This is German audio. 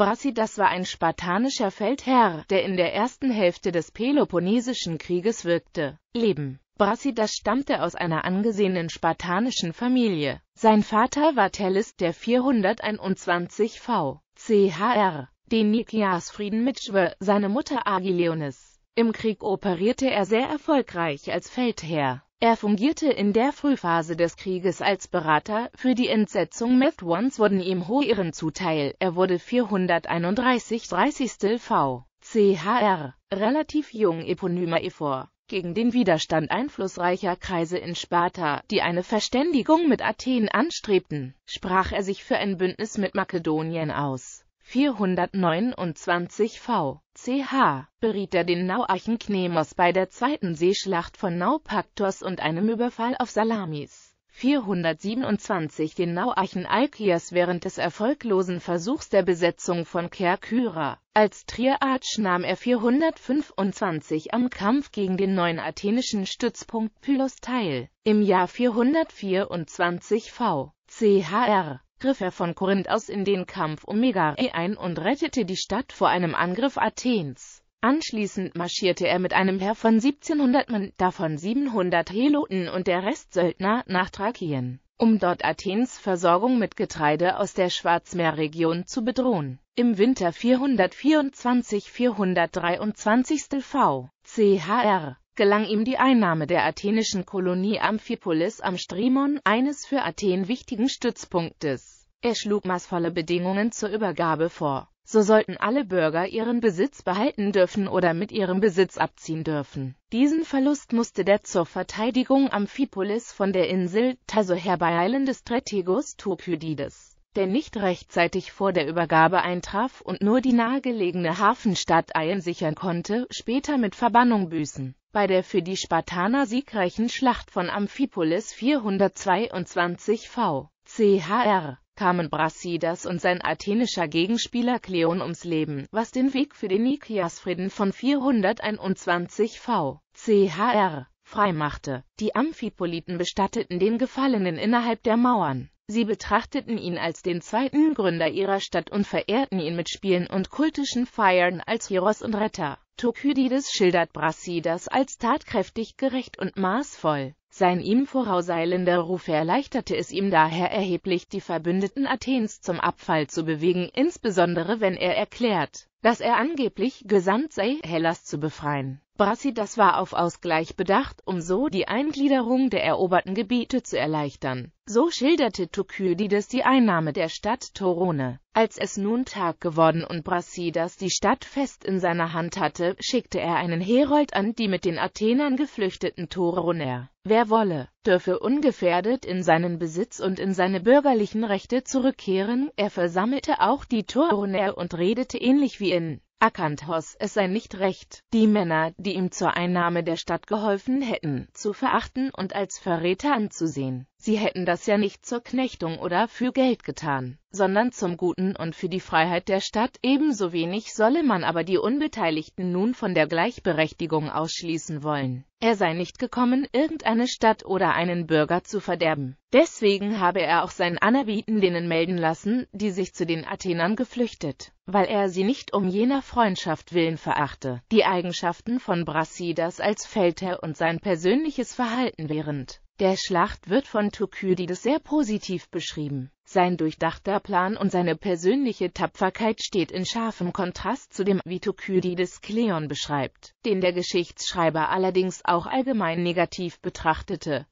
Brasidas war ein spartanischer Feldherr, der in der ersten Hälfte des Peloponnesischen Krieges wirkte. Leben Brasidas stammte aus einer angesehenen spartanischen Familie. Sein Vater war Tellis der 421 v. chr. den Nikias-Frieden mitschwör, seine Mutter Agileonis. Im Krieg operierte er sehr erfolgreich als Feldherr. Er fungierte in der Frühphase des Krieges als Berater, für die Entsetzung Methvons wurden ihm hohe Ehren zuteil, er wurde 431 30. v. chr. relativ jung Eponymer Efor gegen den Widerstand einflussreicher Kreise in Sparta, die eine Verständigung mit Athen anstrebten, sprach er sich für ein Bündnis mit Makedonien aus 429 v. CH beriet er den Nauachen Knemos bei der Zweiten Seeschlacht von Naupaktos und einem Überfall auf Salamis. 427 den Nauachen Alkias während des erfolglosen Versuchs der Besetzung von Kerkyra. Als Triarch nahm er 425 am Kampf gegen den neuen athenischen Stützpunkt Pylos teil. Im Jahr 424 v. CHR griff er von Korinth aus in den Kampf um Megare ein und rettete die Stadt vor einem Angriff Athens. Anschließend marschierte er mit einem Heer von 1700 Mann, davon 700 Heloten und der Rest Söldner, nach Thrakien, um dort Athens Versorgung mit Getreide aus der Schwarzmeerregion zu bedrohen. Im Winter 424-423 v. chr gelang ihm die Einnahme der athenischen Kolonie Amphipolis am Strimon, eines für Athen wichtigen Stützpunktes. Er schlug maßvolle Bedingungen zur Übergabe vor. So sollten alle Bürger ihren Besitz behalten dürfen oder mit ihrem Besitz abziehen dürfen. Diesen Verlust musste der zur Verteidigung Amphipolis von der Insel Taso herbeieilende Strategos Thukydides der nicht rechtzeitig vor der Übergabe eintraf und nur die nahegelegene Hafenstadt Aien sichern konnte, später mit Verbannung büßen. Bei der für die Spartaner siegreichen Schlacht von Amphipolis 422 v. chr. kamen Brasidas und sein athenischer Gegenspieler Kleon ums Leben, was den Weg für den Nikiasfrieden von 421 v. chr. freimachte. Die Amphipoliten bestatteten den Gefallenen innerhalb der Mauern. Sie betrachteten ihn als den zweiten Gründer ihrer Stadt und verehrten ihn mit Spielen und kultischen Feiern als Heros und Retter. Tokydides schildert Brassidas als tatkräftig, gerecht und maßvoll. Sein ihm vorauseilender Ruf erleichterte es ihm daher erheblich, die Verbündeten Athens zum Abfall zu bewegen, insbesondere wenn er erklärt, dass er angeblich gesandt sei, Hellas zu befreien. Brassi das war auf Ausgleich bedacht, um so die Eingliederung der eroberten Gebiete zu erleichtern. So schilderte Thukydides die Einnahme der Stadt Torone. Als es nun Tag geworden und Brassidas die Stadt fest in seiner Hand hatte, schickte er einen Herold an die mit den Athenern geflüchteten Toroner. Wer wolle, dürfe ungefährdet in seinen Besitz und in seine bürgerlichen Rechte zurückkehren, er versammelte auch die Toroner und redete ähnlich wie in erkannt Hoss, es sei nicht recht, die Männer, die ihm zur Einnahme der Stadt geholfen hätten, zu verachten und als Verräter anzusehen. Sie hätten das ja nicht zur Knechtung oder für Geld getan, sondern zum Guten und für die Freiheit der Stadt. Ebenso wenig solle man aber die Unbeteiligten nun von der Gleichberechtigung ausschließen wollen. Er sei nicht gekommen, irgendeine Stadt oder einen Bürger zu verderben. Deswegen habe er auch sein Anerbieten denen melden lassen, die sich zu den Athenern geflüchtet, weil er sie nicht um jener Freundschaft willen verachte, die Eigenschaften von Brasidas als Feldherr und sein persönliches Verhalten während der Schlacht wird von Thukydides sehr positiv beschrieben. Sein durchdachter Plan und seine persönliche Tapferkeit steht in scharfem Kontrast zu dem, wie Thukydides Kleon beschreibt, den der Geschichtsschreiber allerdings auch allgemein negativ betrachtete.